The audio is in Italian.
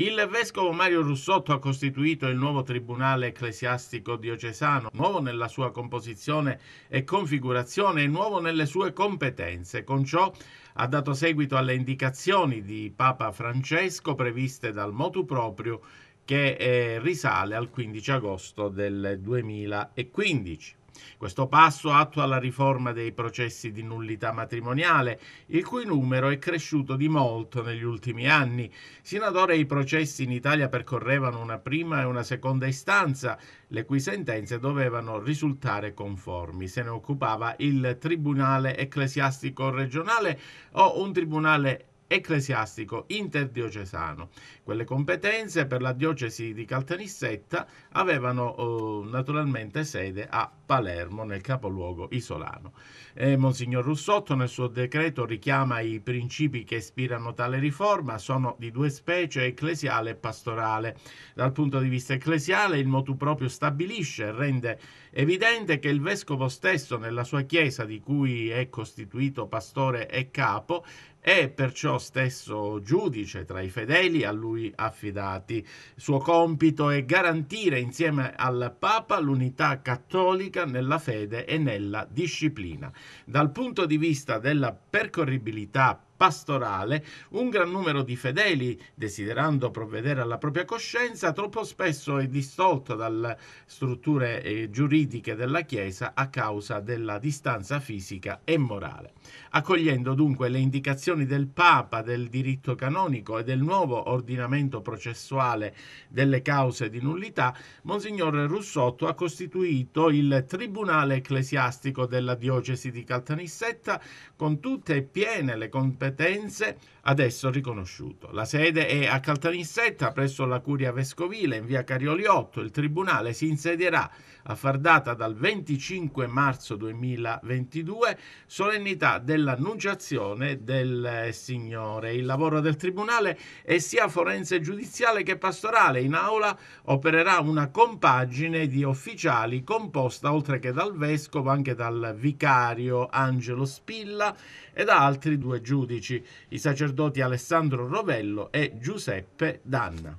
Il vescovo Mario Russotto ha costituito il nuovo tribunale ecclesiastico diocesano, nuovo nella sua composizione e configurazione e nuovo nelle sue competenze. Con ciò ha dato seguito alle indicazioni di Papa Francesco previste dal motu proprio che eh, risale al 15 agosto del 2015. Questo passo attua la riforma dei processi di nullità matrimoniale, il cui numero è cresciuto di molto negli ultimi anni. Sino ad ora i processi in Italia percorrevano una prima e una seconda istanza, le cui sentenze dovevano risultare conformi. Se ne occupava il Tribunale ecclesiastico regionale o un tribunale ecclesiastico interdiocesano. Quelle competenze per la diocesi di Caltanissetta avevano eh, naturalmente sede a Palermo, nel capoluogo isolano. E Monsignor Russotto nel suo decreto richiama i principi che ispirano tale riforma, sono di due specie, ecclesiale e pastorale. Dal punto di vista ecclesiale il motu proprio stabilisce e rende evidente che il vescovo stesso nella sua chiesa di cui è costituito pastore e capo è perciò stesso giudice tra i fedeli a lui affidati. Suo compito è garantire insieme al Papa l'unità cattolica pratica, nella fede e nella disciplina. Dal punto di vista della percorribilità pastorale, un gran numero di fedeli, desiderando provvedere alla propria coscienza, troppo spesso è distolto dalle strutture eh, giuridiche della Chiesa a causa della distanza fisica e morale. Accogliendo dunque le indicazioni del Papa del diritto canonico e del nuovo ordinamento processuale delle cause di nullità, Monsignor Russotto ha costituito il Tribunale ecclesiastico della diocesi di Caltanissetta con tutte e piene le competenze competenze adesso riconosciuto. La sede è a Caltanissetta presso la Curia Vescovile in via Carioliotto. Il Tribunale si insedierà a far data dal 25 marzo 2022 solennità dell'annunciazione del eh, Signore. Il lavoro del Tribunale è sia forense giudiziale che pastorale. In aula opererà una compagine di ufficiali composta oltre che dal Vescovo anche dal Vicario Angelo Spilla e da altri due giudici cattolici, i sacerdoti Alessandro Rovello e Giuseppe Danna.